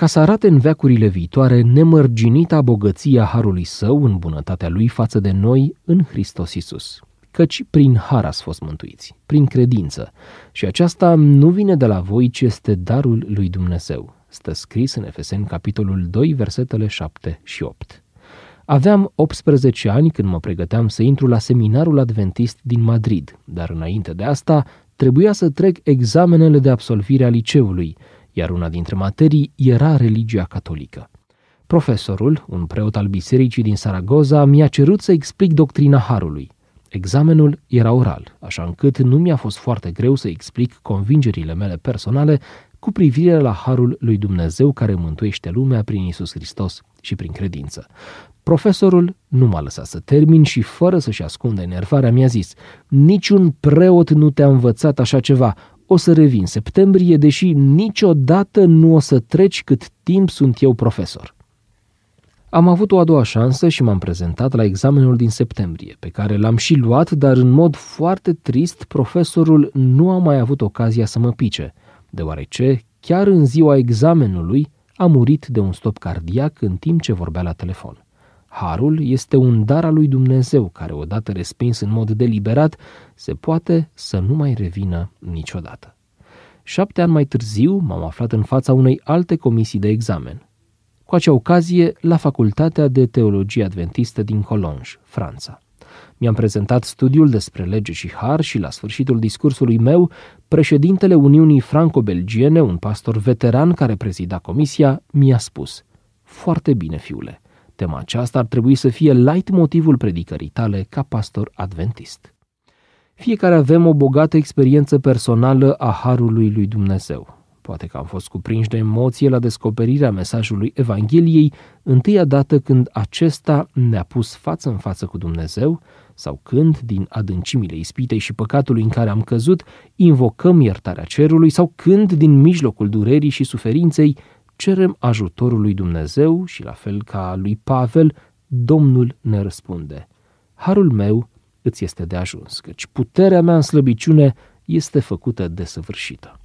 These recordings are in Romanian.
ca să arate în veacurile viitoare nemărginita bogăția harului său în bunătatea lui față de noi în Hristos Isus. Căci prin har ați fost mântuiți, prin credință, și aceasta nu vine de la voi, ci este darul lui Dumnezeu. Stă scris în Efeseni, capitolul 2, versetele 7 și 8. Aveam 18 ani când mă pregăteam să intru la seminarul adventist din Madrid, dar înainte de asta trebuia să trec examenele de absolvire a liceului, iar una dintre materii era religia catolică. Profesorul, un preot al bisericii din Saragoza, mi-a cerut să explic doctrina Harului. Examenul era oral, așa încât nu mi-a fost foarte greu să explic convingerile mele personale cu privire la Harul lui Dumnezeu care mântuiește lumea prin Isus Hristos și prin credință. Profesorul nu m-a lăsat să termin și fără să-și ascundă enervarea mi-a zis Niciun preot nu te-a învățat așa ceva, o să revin septembrie, deși niciodată nu o să treci cât timp sunt eu profesor. Am avut o a doua șansă și m-am prezentat la examenul din septembrie, pe care l-am și luat, dar în mod foarte trist, profesorul nu a mai avut ocazia să mă pice, deoarece, chiar în ziua examenului, a murit de un stop cardiac în timp ce vorbea la telefon. Harul este un dar al lui Dumnezeu care, odată respins în mod deliberat, se poate să nu mai revină niciodată. Șapte ani mai târziu m-am aflat în fața unei alte comisii de examen. Cu acea ocazie, la Facultatea de Teologie Adventistă din Colonge, Franța. Mi-am prezentat studiul despre lege și har și la sfârșitul discursului meu, președintele Uniunii Franco-Belgiene, un pastor veteran care prezida comisia, mi-a spus Foarte bine, fiule, Tema aceasta ar trebui să fie light motivul predicării tale ca pastor adventist. Fiecare avem o bogată experiență personală a Harului lui Dumnezeu. Poate că am fost cuprinși de emoție la descoperirea mesajului Evangheliei întâia dată când acesta ne-a pus față în față cu Dumnezeu sau când, din adâncimile ispitei și păcatului în care am căzut, invocăm iertarea cerului sau când, din mijlocul durerii și suferinței, cerem ajutorul lui Dumnezeu și la fel ca lui Pavel, Domnul ne răspunde. Harul meu îți este de ajuns, căci puterea mea în slăbiciune este făcută de săvârșită.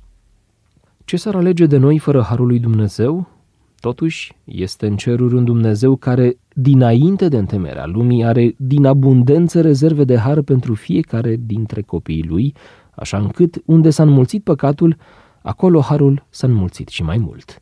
Ce s-ar alege de noi fără harul lui Dumnezeu? Totuși, este în ceruri un Dumnezeu care, dinainte de întemerea lumii, are din abundență rezerve de har pentru fiecare dintre copiii lui, așa încât, unde s-a înmulțit păcatul, acolo harul s-a înmulțit și mai mult.